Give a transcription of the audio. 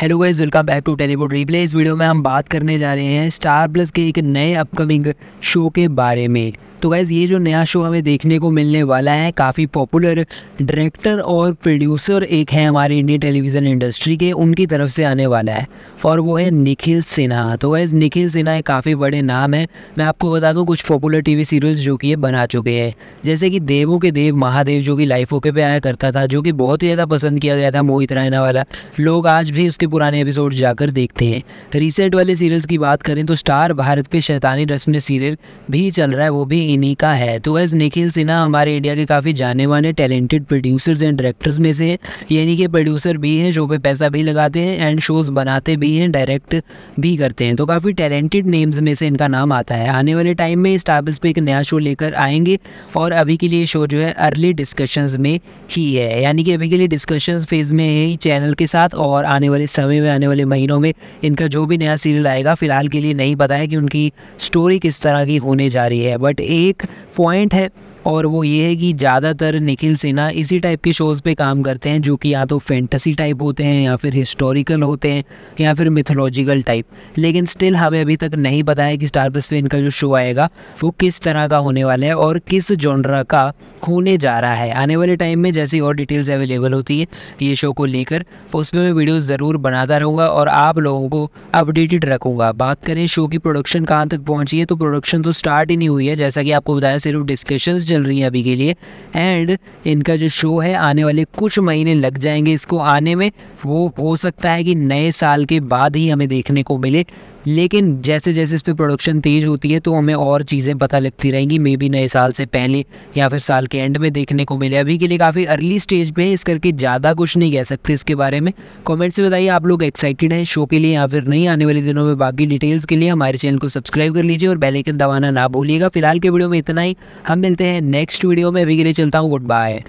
hello guys welcome back to Tellywood replay इस video में हम बात करने जा रहे हैं स्टार प्लस के एक नए अपकमिंग शो के बारे में तो गाइज़ ये जो नया शो हमें देखने को मिलने वाला है काफ़ी पॉपुलर डायरेक्टर और प्रोड्यूसर एक है हमारे इंडियन टेलीविज़न इंडस्ट्री के उनकी तरफ से आने वाला है और वो है निखिल सिन्हा तो गाइज़ निखिल सिन्हा एक काफ़ी बड़े नाम है मैं आपको बता दूँ कुछ पॉपुलर वी सीरीज़ जो कि ये बना चुके हैं जैसे कि देवों के देव महादेव जो कि लाइफ ओके पे आया करता था जो कि बहुत ही ज़्यादा पसंद किया गया था मोहित रायना वाला लोग आज भी उसके के पुराने एपिसोड जाकर देखते हैं रिसेंट तो वाले सीरियल्स की बात करें तो स्टार भारत पे शैतानी रस्म सीरियल भी चल रहा है वो भी इन्हीं का है तो एज निखिल सिन्हा हमारे इंडिया के काफ़ी जाने माने टैलेंटेड प्रोड्यूसर्स एंड डायरेक्टर्स में से हैं यानी कि प्रोड्यूसर भी हैं शो पर पैसा भी लगाते हैं एंड शोज़ बनाते भी हैं डायरेक्ट भी करते हैं तो काफ़ी टैलेंटेड नेम्स में से इनका नाम आता है आने वाले टाइम में स्टार्स पर एक नया शो लेकर आएंगे और अभी के लिए शो जो है अर्ली डिस्कशंस में ही है यानी कि अभी के लिए डिस्कशंस फेज़ में है चैनल के साथ और आने वाले समय में आने वाले महीनों में इनका जो भी नया सीरियल आएगा फ़िलहाल के लिए नहीं पता है कि उनकी स्टोरी किस तरह की होने जा रही है बट एक पॉइंट है और वो ये है कि ज़्यादातर निखिल सिन्हा इसी टाइप के शोज़ पे काम करते हैं जो कि या तो फैंटसी टाइप होते हैं या फिर हिस्टोरिकल होते हैं या फिर मिथोलॉजिकल टाइप लेकिन स्टिल हमें अभी तक नहीं पता है कि स्टार प्लस पे इनका जो शो आएगा वो किस तरह का होने वाला है और किस जॉनरा का होने जा रहा है आने वाले टाइम में जैसी और डिटेल्स अवेलेबल होती है ये शो को लेकर उसमें मैं वीडियो ज़रूर बनाता रहूँगा और आप लोगों को अपडेटेड रखूँगा बात करें शो की प्रोडक्शन कहाँ तक पहुँची है तो प्रोडक्शन तो स्टार्ट ही नहीं हुई है जैसा कि आपको बताया सिर्फ डिस्कशंस चल रही है अभी के लिए एंड इनका जो शो है आने वाले कुछ महीने लग जाएंगे इसको आने में वो हो सकता है कि नए साल के बाद ही हमें देखने को मिले लेकिन जैसे जैसे इस पर प्रोडक्शन तेज़ होती है तो हमें और चीज़ें पता लगती रहेंगी मे बी नए साल से पहले या फिर साल के एंड में देखने को मिले अभी के लिए काफ़ी अर्ली स्टेज पर इस करके ज़्यादा कुछ नहीं कह सकते इसके बारे में कॉमेंट्स में बताइए आप लोग एक्साइटेड हैं शो के लिए या फिर नहीं आने वाले दिनों में बाकी डिटेल्स के लिए हमारे चैनल को सब्सक्राइब कर लीजिए और बेलाइकन दबाना ना भूलिएगा फिलहाल के वीडियो में इतना ही हम मिलते हैं नेक्स्ट वीडियो में अभी के लिए चलता हूँ गुड बाय